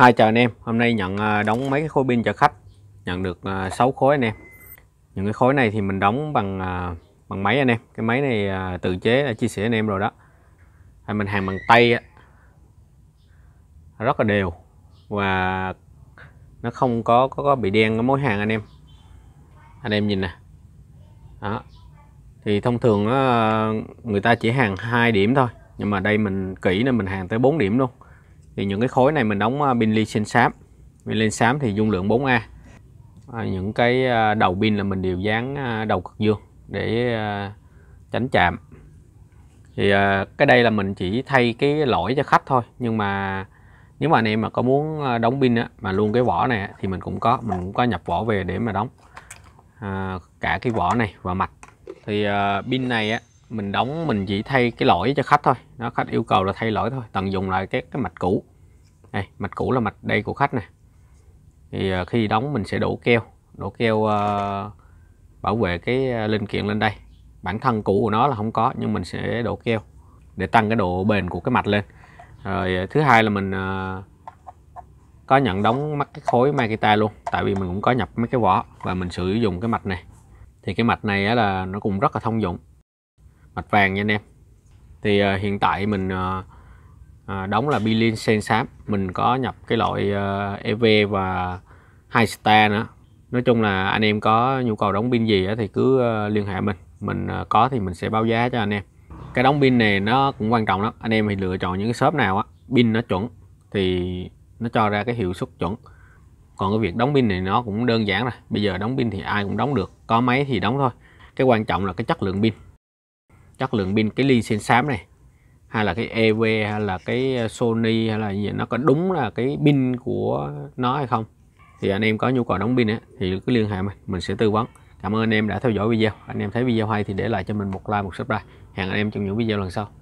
Hai chào anh em, hôm nay nhận à, đóng mấy cái khối pin cho khách Nhận được 6 à, khối anh em Những cái khối này thì mình đóng bằng à, bằng máy anh em Cái máy này tự chế chia sẻ anh em rồi đó Hay Mình hàng bằng tay Rất là đều Và nó không có có, có bị đen cái mối hàng anh em Anh em nhìn nè đó. Thì thông thường người ta chỉ hàng hai điểm thôi Nhưng mà đây mình kỹ nên mình hàng tới 4 điểm luôn thì những cái khối này mình đóng à, pin li sinh sáp pin lên sám thì dung lượng 4A à, những cái à, đầu pin là mình đều dán à, đầu cực dương để tránh chạm thì cái đây là mình chỉ thay cái lõi cho khách thôi nhưng mà nếu mà anh em mà có muốn đóng pin á mà luôn cái vỏ này thì mình cũng có mình cũng có nhập vỏ về để mà đóng à, cả cái vỏ này và mạch thì pin này á mình đóng mình chỉ thay cái lỗi cho khách thôi nó khách yêu cầu là thay lỗi thôi tận dụng lại cái cái mạch cũ này mạch cũ là mạch đây của khách này thì à, khi đóng mình sẽ đổ keo đổ keo uh, bảo vệ cái à, linh kiện lên đây bản thân cũ của nó là không có nhưng mình sẽ đổ keo để tăng cái độ bền của cái mạch lên rồi thứ hai là mình uh, có nhận đóng mắt cái khối Makita luôn tại vì mình cũng có nhập mấy cái vỏ và mình sử dụng cái mạch này thì cái mạch này là nó cũng rất là thông dụng mạch vàng nha anh em thì uh, hiện tại mình uh, uh, đóng là bilin sensap mình có nhập cái loại uh, EV và hai star nữa nói chung là anh em có nhu cầu đóng pin gì thì cứ liên hệ mình mình có thì mình sẽ báo giá cho anh em cái đóng pin này nó cũng quan trọng lắm anh em thì lựa chọn những cái shop nào á pin nó chuẩn thì nó cho ra cái hiệu suất chuẩn còn cái việc đóng pin này nó cũng đơn giản rồi bây giờ đóng pin thì ai cũng đóng được có máy thì đóng thôi cái quan trọng là cái chất lượng pin chất lượng pin cái ly sen xám này hay là cái EV hay là cái ờ, Sony hay là gì nó có đúng là cái pin của nó hay không thì anh em có nhu cầu đóng pin ấy, thì cứ liên hệ mình mình sẽ tư vấn cảm ơn anh em đã theo dõi video anh em thấy video hay thì để lại cho mình một like một subscribe hẹn anh em trong những video lần sau